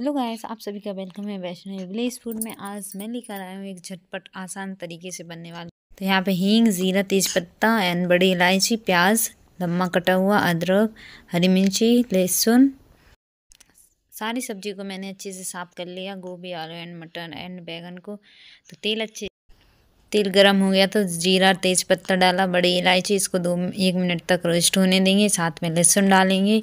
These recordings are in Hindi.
हेलो गाइस आप सभी का वेलकम है वैष्णो विलेज फूड में आज मैं लेकर आया हूँ एक झटपट आसान तरीके से बनने वाला तो यहाँ पे हींग ज़ीरा तेज़पत्ता एंड बड़ी इलायची प्याज लम्बा कटा हुआ अदरक हरी मिर्ची लहसुन सारी सब्जी को मैंने अच्छे से साफ़ कर लिया गोभी आलू एंड मटन एंड बैगन को तो तेल अच्छे तेल गर्म हो गया तो जीरा तेज़पत्ता डाला बड़ी इलायची इसको दो एक मिनट तक रोस्ट होने देंगे साथ में लहसुन डालेंगे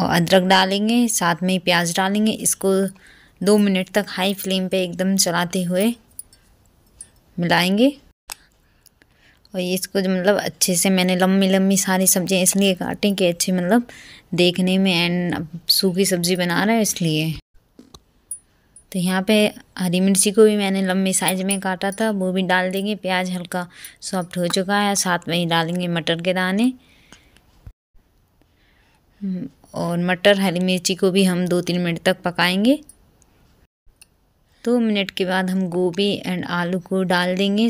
और अदरक डालेंगे साथ में प्याज डालेंगे इसको दो मिनट तक हाई फ्लेम पे एकदम चलाते हुए मिलाएंगे और इसको जो मतलब अच्छे से मैंने लम्बी लम्बी सारी सब्ज़ियाँ इसलिए काटें कि अच्छे मतलब देखने में एंड अब सूखी सब्ज़ी बना रहे हैं इसलिए तो यहाँ पे हरी मिर्ची को भी मैंने लम्बे साइज में काटा था वो भी डाल देंगे प्याज हल्का सॉफ्ट हो चुका है साथ में ही डालेंगे मटर के दाने और मटर हरी मिर्ची को भी हम दो तीन मिनट तक पकाएंगे दो मिनट के बाद हम गोभी एंड आलू को डाल देंगे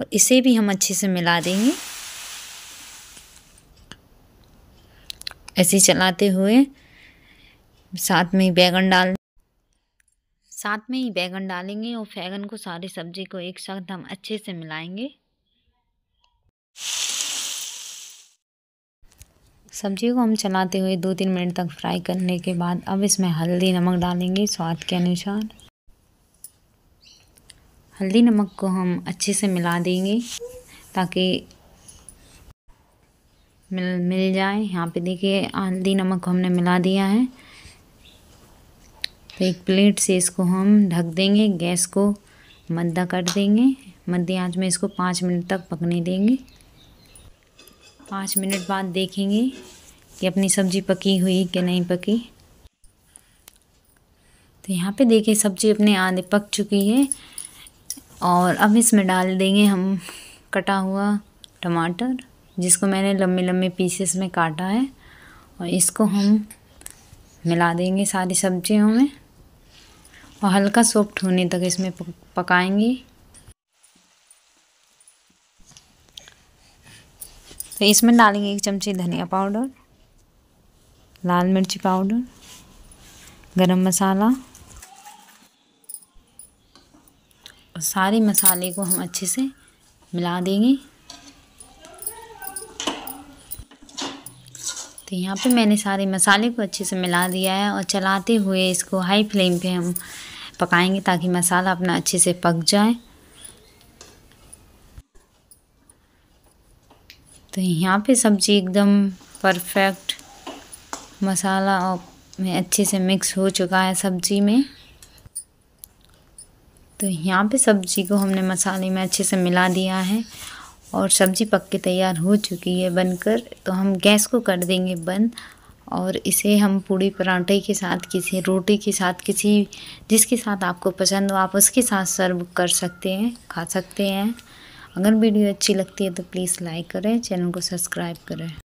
और इसे भी हम अच्छे से मिला देंगे ऐसे चलाते हुए साथ में ही बैगन डाल साथ में ही बैगन डालेंगे और बैगन को सारी सब्जी को एक साथ हम अच्छे से मिलाएंगे सब्जी को हम चलाते हुए दो तीन मिनट तक फ्राई करने के बाद अब इसमें हल्दी नमक डालेंगे स्वाद के अनुसार हल्दी नमक को हम अच्छे से मिला देंगे ताकि मिल मिल जाए यहाँ पे देखिए हल्दी नमक को हमने मिला दिया है तो एक प्लेट से इसको हम ढक देंगे गैस को मद्दा कर देंगे मध्य आँच में इसको पाँच मिनट तक पकने देंगे पाँच मिनट बाद देखेंगे कि अपनी सब्ज़ी पकी हुई कि नहीं पकी तो यहाँ पे देखिए सब्ज़ी अपने आधे पक चुकी है और अब इसमें डाल देंगे हम कटा हुआ टमाटर जिसको मैंने लम्बे लम्बे पीसेस में काटा है और इसको हम मिला देंगे सारी सब्जियों में और हल्का सॉफ्ट होने तक इसमें पकाएंगे तो इसमें डालेंगे एक चमची धनिया पाउडर लाल मिर्ची पाउडर गरम मसाला और सारे मसाले को हम अच्छे से मिला देंगे तो यहाँ पे मैंने सारे मसाले को अच्छे से मिला दिया है और चलाते हुए इसको हाई फ्लेम पे हम पकाएंगे ताकि मसाला अपना अच्छे से पक जाए तो यहाँ पे सब्ज़ी एकदम परफेक्ट मसाला में अच्छे से मिक्स हो चुका है सब्ज़ी में तो यहाँ पे सब्ज़ी को हमने मसाले में अच्छे से मिला दिया है और सब्ज़ी पक के तैयार हो चुकी है बनकर तो हम गैस को कर देंगे बंद और इसे हम पूड़ी पराठे के साथ किसी रोटी के साथ किसी जिसके साथ आपको पसंद हो आप उसके साथ सर्व कर सकते हैं खा सकते हैं अगर वीडियो अच्छी लगती है तो प्लीज़ लाइक करें चैनल को सब्सक्राइब करें